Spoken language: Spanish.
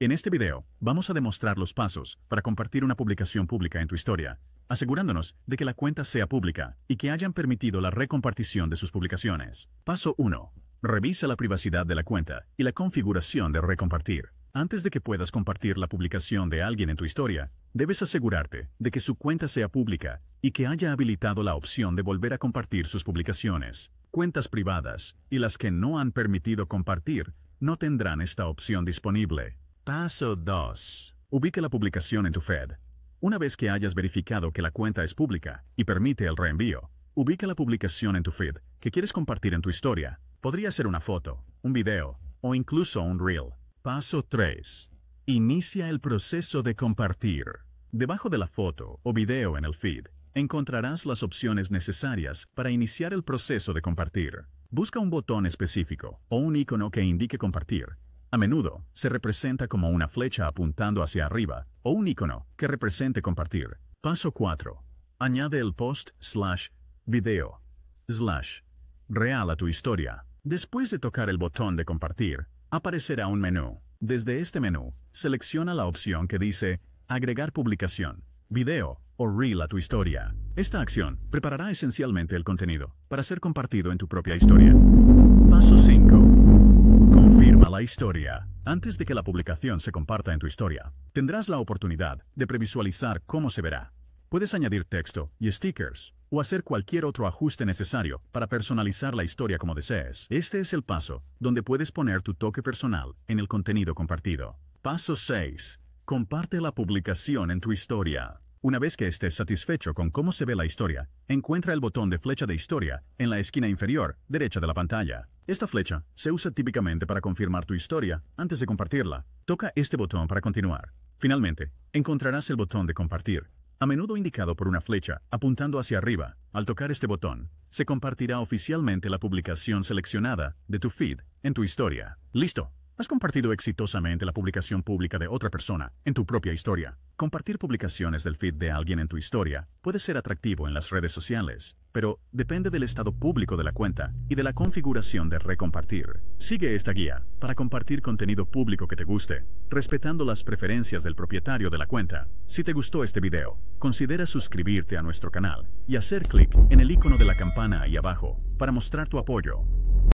En este video, vamos a demostrar los pasos para compartir una publicación pública en tu historia, asegurándonos de que la cuenta sea pública y que hayan permitido la recompartición de sus publicaciones. Paso 1. Revisa la privacidad de la cuenta y la configuración de recompartir. Antes de que puedas compartir la publicación de alguien en tu historia, debes asegurarte de que su cuenta sea pública y que haya habilitado la opción de volver a compartir sus publicaciones. Cuentas privadas y las que no han permitido compartir no tendrán esta opción disponible. Paso 2. Ubica la publicación en tu Fed. Una vez que hayas verificado que la cuenta es pública y permite el reenvío, ubica la publicación en tu feed que quieres compartir en tu historia. Podría ser una foto, un video o incluso un reel. Paso 3. Inicia el proceso de compartir. Debajo de la foto o video en el feed, encontrarás las opciones necesarias para iniciar el proceso de compartir. Busca un botón específico o un icono que indique compartir a menudo, se representa como una flecha apuntando hacia arriba o un icono que represente compartir. Paso 4. Añade el post slash video slash real a tu historia. Después de tocar el botón de compartir, aparecerá un menú. Desde este menú, selecciona la opción que dice agregar publicación, video o reel a tu historia. Esta acción preparará esencialmente el contenido para ser compartido en tu propia historia historia. Antes de que la publicación se comparta en tu historia, tendrás la oportunidad de previsualizar cómo se verá. Puedes añadir texto y stickers o hacer cualquier otro ajuste necesario para personalizar la historia como desees. Este es el paso donde puedes poner tu toque personal en el contenido compartido. Paso 6. Comparte la publicación en tu historia. Una vez que estés satisfecho con cómo se ve la historia, encuentra el botón de flecha de historia en la esquina inferior derecha de la pantalla. Esta flecha se usa típicamente para confirmar tu historia antes de compartirla. Toca este botón para continuar. Finalmente, encontrarás el botón de compartir, a menudo indicado por una flecha apuntando hacia arriba. Al tocar este botón, se compartirá oficialmente la publicación seleccionada de tu feed en tu historia. ¡Listo! Has compartido exitosamente la publicación pública de otra persona en tu propia historia. Compartir publicaciones del feed de alguien en tu historia puede ser atractivo en las redes sociales, pero depende del estado público de la cuenta y de la configuración de recompartir. Sigue esta guía para compartir contenido público que te guste, respetando las preferencias del propietario de la cuenta. Si te gustó este video, considera suscribirte a nuestro canal y hacer clic en el icono de la campana ahí abajo para mostrar tu apoyo.